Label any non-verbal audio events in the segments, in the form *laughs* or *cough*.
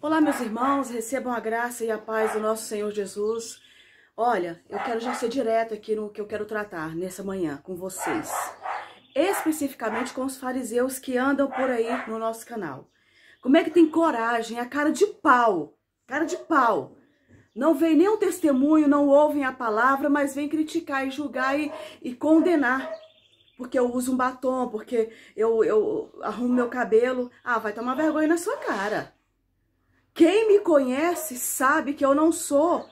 Olá, meus irmãos, recebam a graça e a paz do nosso Senhor Jesus. Olha, eu quero já ser direto aqui no que eu quero tratar nessa manhã com vocês. Especificamente com os fariseus que andam por aí no nosso canal. Como é que tem coragem, a cara de pau, cara de pau. Não vem nenhum testemunho, não ouvem a palavra, mas vem criticar e julgar e, e condenar porque eu uso um batom, porque eu, eu arrumo meu cabelo. Ah, vai tomar vergonha na sua cara. Quem me conhece sabe que eu não sou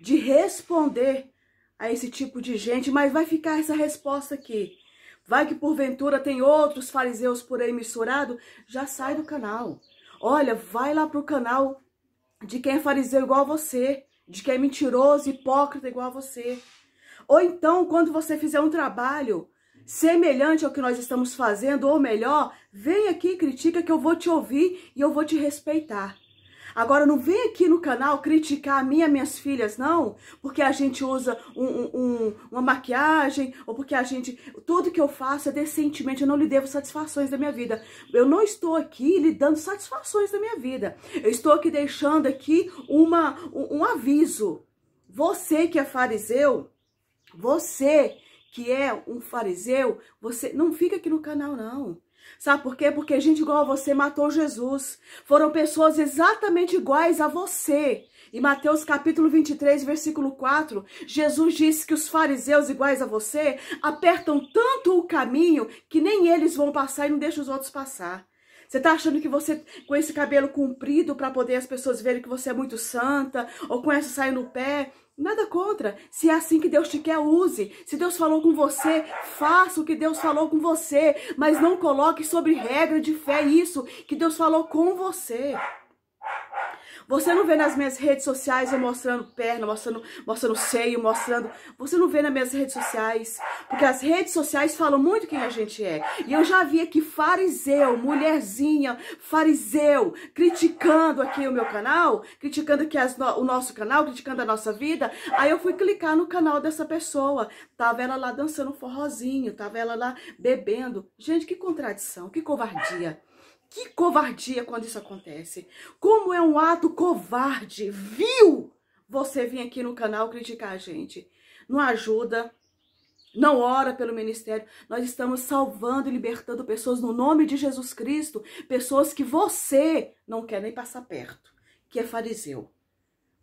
de responder a esse tipo de gente, mas vai ficar essa resposta aqui. Vai que porventura tem outros fariseus por aí misturado, já sai do canal. Olha, vai lá pro canal de quem é fariseu igual a você, de quem é mentiroso, hipócrita igual a você. Ou então, quando você fizer um trabalho semelhante ao que nós estamos fazendo, ou melhor, vem aqui, critica que eu vou te ouvir e eu vou te respeitar. Agora, não vem aqui no canal criticar a minha minhas filhas, não, porque a gente usa um, um, uma maquiagem, ou porque a gente... Tudo que eu faço é decentemente, eu não lhe devo satisfações da minha vida. Eu não estou aqui lhe dando satisfações da minha vida. Eu estou aqui deixando aqui uma, um, um aviso. Você que é fariseu, você que é um fariseu, você não fica aqui no canal, não. Sabe por quê? Porque gente igual a você matou Jesus. Foram pessoas exatamente iguais a você. Em Mateus capítulo 23, versículo 4, Jesus disse que os fariseus iguais a você apertam tanto o caminho que nem eles vão passar e não deixam os outros passar. Você tá achando que você, com esse cabelo comprido para poder as pessoas verem que você é muito santa, ou com essa saia no pé, Nada contra. Se é assim que Deus te quer, use. Se Deus falou com você, faça o que Deus falou com você. Mas não coloque sobre regra de fé isso que Deus falou com você. Você não vê nas minhas redes sociais eu mostrando perna, mostrando, mostrando seio, mostrando. Você não vê nas minhas redes sociais. Porque as redes sociais falam muito quem a gente é. E eu já vi aqui fariseu, mulherzinha, fariseu, criticando aqui o meu canal, criticando aqui as, o nosso canal, criticando a nossa vida. Aí eu fui clicar no canal dessa pessoa. Tava ela lá dançando forrozinho, tava ela lá bebendo. Gente, que contradição, que covardia. Que covardia quando isso acontece. Como é um ato covarde, viu? Você vir aqui no canal criticar a gente. Não ajuda, não ora pelo ministério. Nós estamos salvando e libertando pessoas no nome de Jesus Cristo, pessoas que você não quer nem passar perto, que é fariseu.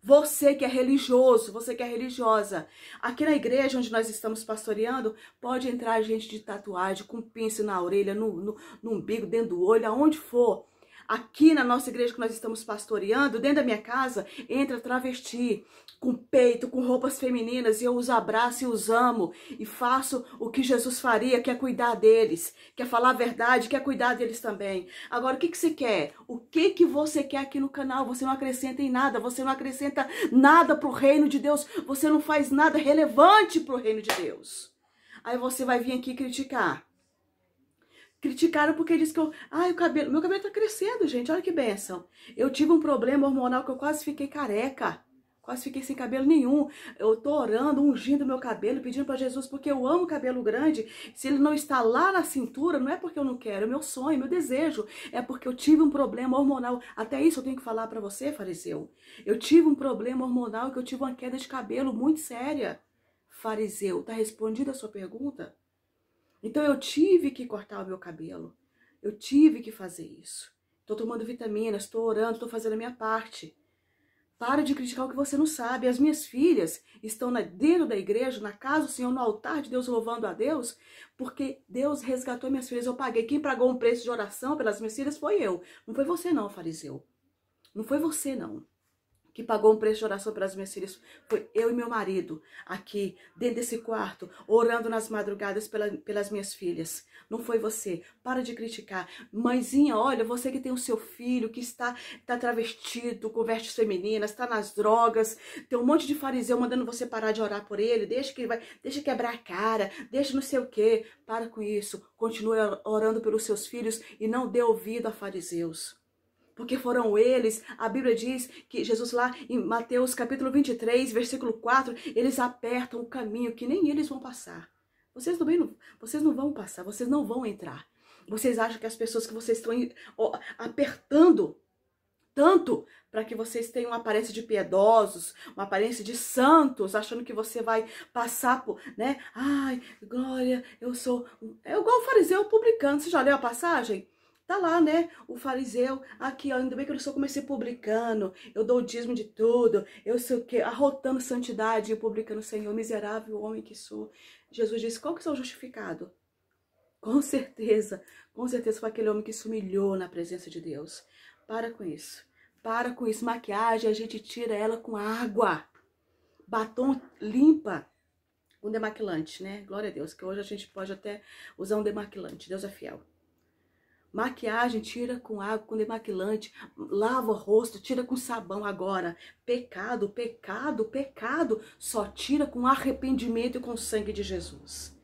Você que é religioso, você que é religiosa, aqui na igreja onde nós estamos pastoreando, pode entrar gente de tatuagem, com pince na orelha, no, no, no umbigo, dentro do olho, aonde for. Aqui na nossa igreja que nós estamos pastoreando, dentro da minha casa, entra travesti, com peito, com roupas femininas, e eu os abraço e os amo, e faço o que Jesus faria, que é cuidar deles, que é falar a verdade, que é cuidar deles também. Agora, o que, que você quer? O que, que você quer aqui no canal? Você não acrescenta em nada, você não acrescenta nada pro reino de Deus, você não faz nada relevante pro reino de Deus. Aí você vai vir aqui criticar criticaram porque disse que eu. Ai, o cabelo. Meu cabelo tá crescendo, gente. Olha que benção. Eu tive um problema hormonal que eu quase fiquei careca. Quase fiquei sem cabelo nenhum. Eu tô orando, ungindo meu cabelo, pedindo para Jesus, porque eu amo cabelo grande. Se ele não está lá na cintura, não é porque eu não quero, é meu sonho, meu desejo. É porque eu tive um problema hormonal. Até isso eu tenho que falar para você, fariseu. Eu tive um problema hormonal que eu tive uma queda de cabelo muito séria. Fariseu, tá respondida a sua pergunta? Então eu tive que cortar o meu cabelo. Eu tive que fazer isso. Estou tomando vitaminas, estou orando, estou fazendo a minha parte. Para de criticar o que você não sabe. As minhas filhas estão na, dentro da igreja, na casa do Senhor, no altar de Deus, louvando a Deus, porque Deus resgatou minhas filhas. Eu paguei. Quem pagou um preço de oração pelas minhas filhas foi eu. Não foi você, não, fariseu. Não foi você, não que pagou um preço de oração pelas minhas filhas foi eu e meu marido aqui dentro desse quarto orando nas madrugadas pela, pelas minhas filhas não foi você para de criticar mãezinha olha você que tem o seu filho que está está travestido com vestes femininas está nas drogas tem um monte de fariseu mandando você parar de orar por ele deixa que ele vai deixa quebrar a cara deixa não sei o que para com isso continue orando pelos seus filhos e não dê ouvido a fariseus porque foram eles. A Bíblia diz que Jesus lá em Mateus capítulo 23, versículo 4, eles apertam o caminho que nem eles vão passar. Vocês também não, vocês não vão passar, vocês não vão entrar. Vocês acham que as pessoas que vocês estão apertando tanto para que vocês tenham uma aparência de piedosos, uma aparência de santos, achando que você vai passar por, né? Ai, glória, eu sou. É igual o fariseu publicano. Você já leu a passagem? Tá lá, né? O fariseu, aqui, ó, ainda bem que eu não sou como esse publicano, eu dou o dízimo de tudo, eu sei o quê, arrotando santidade e publicando Senhor, miserável homem que sou. Jesus disse, qual que sou é o justificado? Com certeza, com certeza foi aquele homem que se humilhou na presença de Deus. Para com isso. Para com isso. Maquiagem, a gente tira ela com água. Batom limpa com um demaquilante, né? Glória a Deus, que hoje a gente pode até usar um demaquilante. Deus é fiel. Maquiagem tira com água, com demaquilante, lava o rosto, tira com sabão agora. Pecado, pecado, pecado, só tira com arrependimento e com o sangue de Jesus.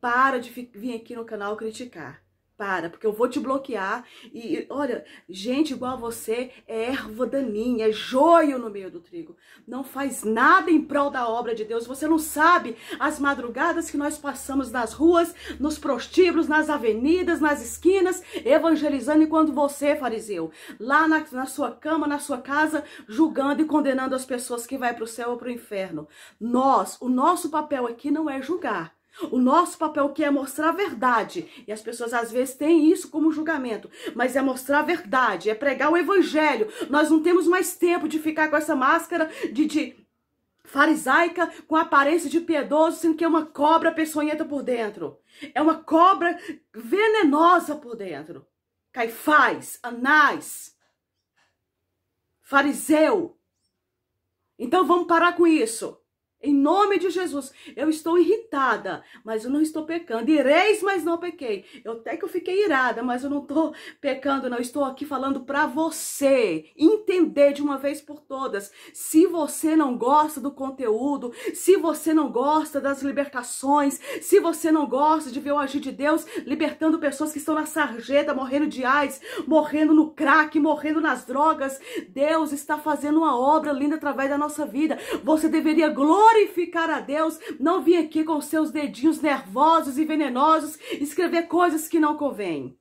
Para de vir aqui no canal criticar para, porque eu vou te bloquear. E, olha, gente igual a você é erva daninha, é joio no meio do trigo. Não faz nada em prol da obra de Deus. Você não sabe as madrugadas que nós passamos nas ruas, nos prostíbulos, nas avenidas, nas esquinas, evangelizando enquanto você, fariseu, lá na, na sua cama, na sua casa, julgando e condenando as pessoas que vai para o céu ou para o inferno. Nós, o nosso papel aqui não é julgar o nosso papel que é mostrar a verdade. E as pessoas às vezes têm isso como julgamento, mas é mostrar a verdade, é pregar o evangelho. Nós não temos mais tempo de ficar com essa máscara de, de farisaica com aparência de piedoso, sendo que é uma cobra peçonhenta por dentro. É uma cobra venenosa por dentro. Caifás, Anás, fariseu. Então vamos parar com isso. Em nome de Jesus, eu estou irritada, mas eu não estou pecando. Ireis, mas não pequei. Eu até que eu fiquei irada, mas eu não estou pecando, não. Eu estou aqui falando para você entender de uma vez por todas. Se você não gosta do conteúdo, se você não gosta das libertações, se você não gosta de ver o agir de Deus libertando pessoas que estão na sarjeta, morrendo de AIDS, morrendo no crack, morrendo nas drogas, Deus está fazendo uma obra linda através da nossa vida. Você deveria glorificar glorificar a Deus, não vir aqui com seus dedinhos nervosos e venenosos escrever coisas que não convêm.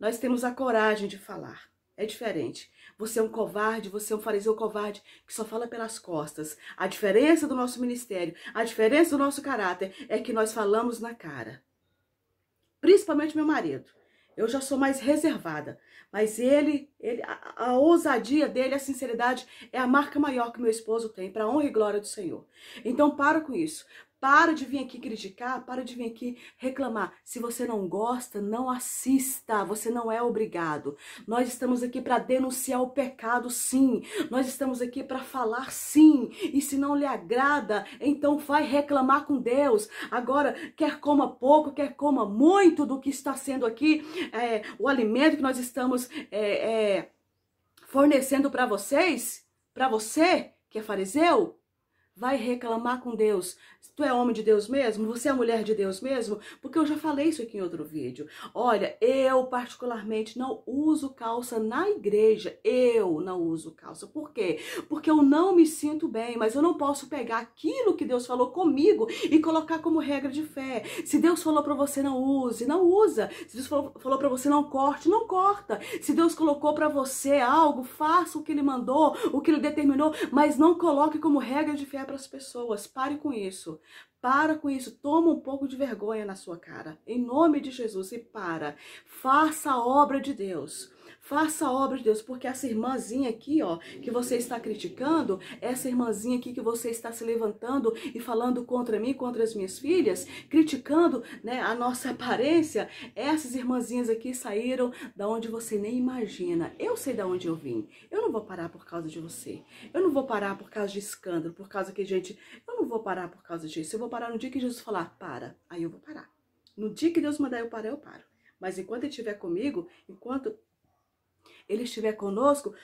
Nós temos a coragem de falar. É diferente. Você é um covarde, você é um fariseu covarde que só fala pelas costas. A diferença do nosso ministério, a diferença do nosso caráter é que nós falamos na cara. Principalmente meu marido. Eu já sou mais reservada, mas ele, ele a, a ousadia dele, a sinceridade é a marca maior que meu esposo tem para honra e glória do Senhor. Então para com isso. Para de vir aqui criticar, para de vir aqui reclamar. Se você não gosta, não assista, você não é obrigado. Nós estamos aqui para denunciar o pecado, sim. Nós estamos aqui para falar, sim. E se não lhe agrada, então vai reclamar com Deus. Agora, quer coma pouco, quer coma muito do que está sendo aqui, é, o alimento que nós estamos é, é, fornecendo para vocês, para você que é fariseu, Vai reclamar com Deus. Tu é homem de Deus mesmo? Você é mulher de Deus mesmo? Porque eu já falei isso aqui em outro vídeo. Olha, eu particularmente não uso calça na igreja. Eu não uso calça. Por quê? Porque eu não me sinto bem, mas eu não posso pegar aquilo que Deus falou comigo e colocar como regra de fé. Se Deus falou para você não use, não usa. Se Deus falou, falou para você não corte, não corta. Se Deus colocou para você algo, faça o que ele mandou, o que ele determinou, mas não coloque como regra de fé para as pessoas. Pare com isso. Para com isso, toma um pouco de vergonha na sua cara. Em nome de Jesus e para. Faça a obra de Deus. Faça a obra de Deus, porque essa irmãzinha aqui, ó, que você está criticando, essa irmãzinha aqui que você está se levantando e falando contra mim, contra as minhas filhas, criticando, né, a nossa *laughs* aparência, essas irmãzinhas aqui saíram da onde você nem imagina. Eu sei da onde eu vim. Eu não vou parar por causa de você. Eu não vou parar por causa de escândalo, por causa que gente, eu não vou parar por causa disso. Eu vou parar no dia que Jesus falar: "Para". Aí eu vou parar. No dia que Deus mandar eu parar, eu paro. Mas enquanto ele estiver comigo, enquanto ele estiver conosco,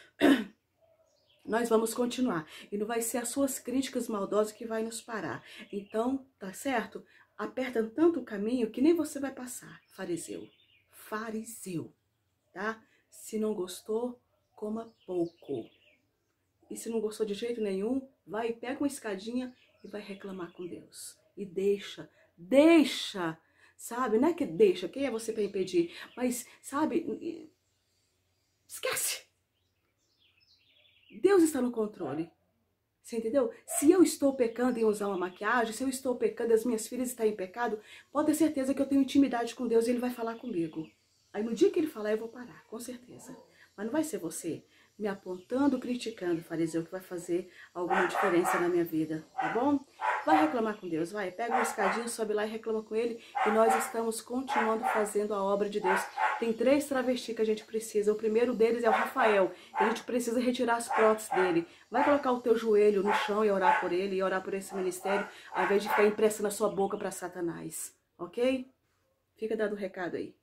*clears throat* nós vamos continuar. E não vai ser as suas críticas maldosas que vai nos parar. Então, tá certo? Aperta tanto o caminho que nem você vai passar, fariseu. Fariseu, tá? Se não gostou, coma pouco. E se não gostou de jeito nenhum, vai e pega uma escadinha e vai reclamar com Deus. E deixa, deixa, sabe? Não é que deixa, quem é você para impedir? Mas, sabe, Esquece! Deus está no controle. Você entendeu? Se eu estou pecando em usar uma maquiagem, se eu estou pecando, as minhas filhas estão em pecado, pode ter certeza que eu tenho intimidade com Deus e Ele vai falar comigo. Aí no dia que Ele falar, eu vou parar, com certeza. Mas não vai ser você me apontando, criticando, fariseu, que vai fazer alguma diferença na minha vida, tá bom? Vai reclamar com Deus, vai. Pega uma escadinha, sobe lá e reclama com Ele. E nós estamos continuando fazendo a obra de Deus. Tem três travestis que a gente precisa. O primeiro deles é o Rafael. A gente precisa retirar as próteses dele. Vai colocar o teu joelho no chão e orar por ele, e orar por esse ministério, ao invés de ficar impressa na sua boca para Satanás, ok? Fica dado o um recado aí.